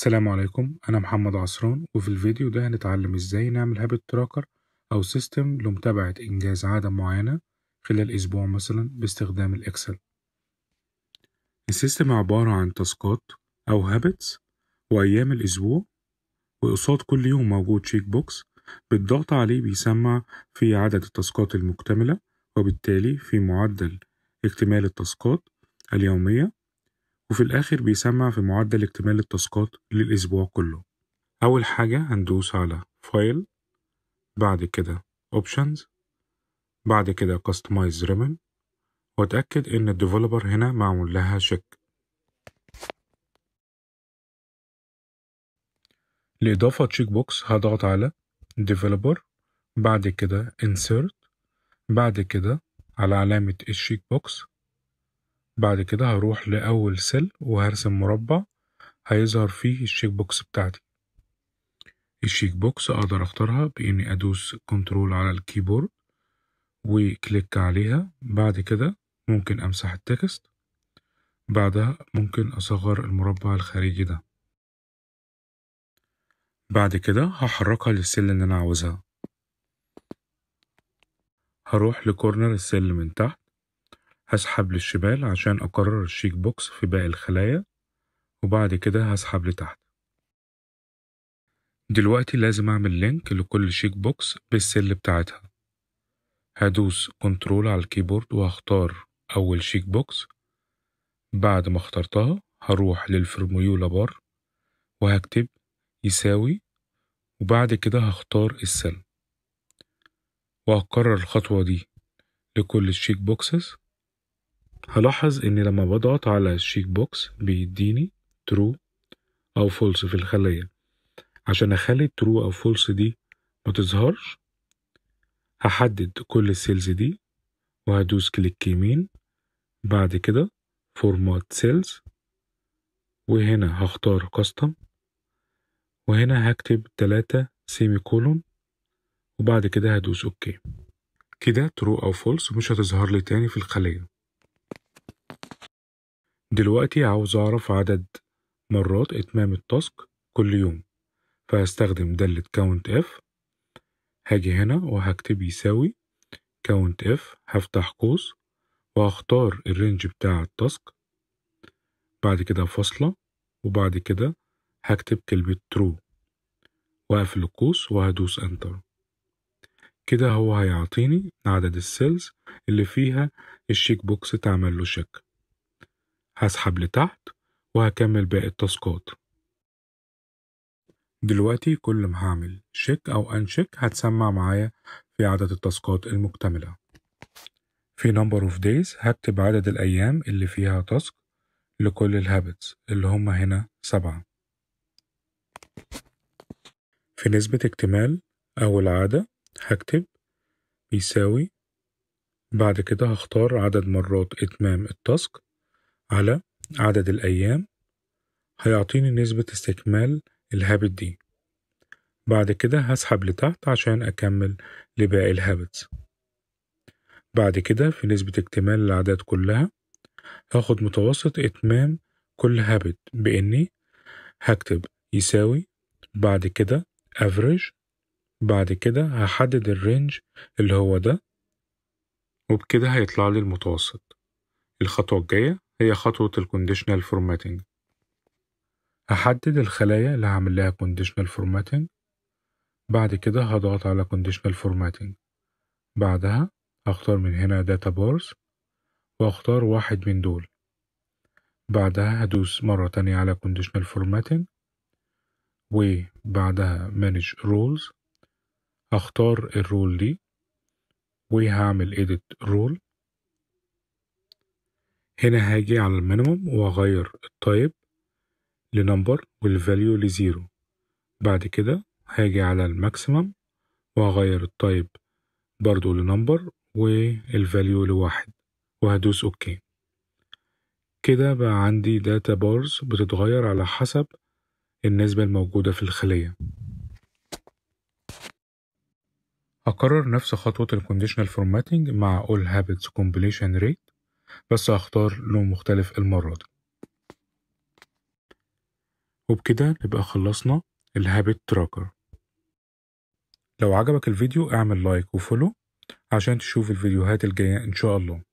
السلام عليكم أنا محمد عصران وفي الفيديو ده هنتعلم إزاي نعمل هابت تراكر أو سيستم لمتابعة إنجاز عادة معينة خلال أسبوع مثلا باستخدام الإكسل السيستم عبارة عن تاسكات أو هابتس وأيام الأسبوع وقصاد كل يوم موجود تشيك بوكس بالضغط عليه بيسمع في عدد التاسكات المكتملة وبالتالي في معدل اكتمال التاسكات اليومية وفي الآخر بيسمع في معدل اكتمال التاسكات للأسبوع كله أول حاجة هندوس على فايل بعد كده Options بعد كده Customize Ribbon وأتأكد إن الديفلوبر هنا معمول لها شيك لإضافة تشيك بوكس هضغط على Developer بعد كده Insert بعد كده على علامة الشيك بوكس بعد كده هروح لأول سل وهرسم مربع هيظهر فيه الشيك بوكس بتاعتي الشيك بوكس أقدر أختارها بإني أدوس كنترول على الكيبورد وكليك عليها بعد كده ممكن أمسح التكست بعدها ممكن أصغر المربع الخارجي ده بعد كده هحركها للسل اللي أنا عاوزها هروح لكورنر السل من تحت هسحب للشمال عشان أكرر الشيك بوكس في باقي الخلايا وبعد كده هسحب لتحت دلوقتي لازم أعمل لينك لكل شيك بوكس بالسل بتاعتها هدوس كنترول على الكيبورد وهختار أول شيك بوكس بعد ما اخترتها هروح للفرميولا بار وهكتب يساوي وبعد كده هختار السل وهكرر الخطوة دي لكل الشيك بوكسز هلاحظ اني لما بضغط على الشيك بوكس بيديني ترو او فولس في الخلية عشان اخلي ترو او فولس دي ما تظهرش هحدد كل السيلز دي وهدوس كليك يمين بعد كده فورمات سيلز وهنا هختار كاستم وهنا هكتب تلاتة سيمي كولون وبعد كده هدوس اوكي كده ترو او فولس مش هتظهر لي تاني في الخلية دلوقتي عاوز أعرف عدد مرات إتمام التاسك كل يوم فهستخدم دالة count f هاجي هنا وهكتب يساوي count f هفتح قوس وهختار الرينج بتاع التاسك بعد كده فاصلة وبعد كده هكتب كلمة true وأقفل القوس وهدوس انتر كده هو هيعطيني عدد السيلز اللي فيها الشيك بوكس اتعمل له شكل هسحب لتحت وهكمل باقي التاسكات دلوقتي كل ما هعمل شيك أو أنشيك هتسمع معايا في عدد التاسكات المكتملة في number of days هكتب عدد الأيام اللي فيها تاسك لكل الهابتس اللي هما هنا سبعة في نسبة اكتمال أو العادة هكتب يساوي بعد كده هختار عدد مرات إتمام التاسك على عدد الأيام هيعطيني نسبة استكمال الهابت دي بعد كده هسحب لتحت عشان أكمل لباقي الهابتس بعد كده في نسبة اكتمال الأعداد كلها هاخد متوسط إتمام كل هابت بإني هكتب يساوي بعد كده average بعد كده هحدد الرينج اللي هو ده وبكده هيطلع لي المتوسط الخطوة الجاية هي خطوة الكونديشنال فورماتنج هحدد الخلايا اللي هعمل لها كونديشنال فورماتنج بعد كده هضغط على كونديشنال فورماتنج بعدها هختار من هنا داتا بارز واختار واحد من دول بعدها هدوس مرة تانية على conditional formatting وبعدها manage rules هختار الرول دي وهعمل edit rule هنا هاجي على المينيمم وهغير التايب لنمبر والفاليو لزيرو بعد كده هاجي على الماكسيمم وهغير التايب برضو لنمبر والفاليو لواحد وهدوس اوكي كده بقى عندي داتا بارز بتتغير على حسب النسبة الموجودة في الخلية أكرر نفس خطوة الكونديشنال فورماتنج مع all habits compilation rate بس هختار لون مختلف المرة دي وبكده نبقى خلصنا الهابت تراكر لو عجبك الفيديو اعمل لايك وفولو عشان تشوف الفيديوهات الجاية ان شاء الله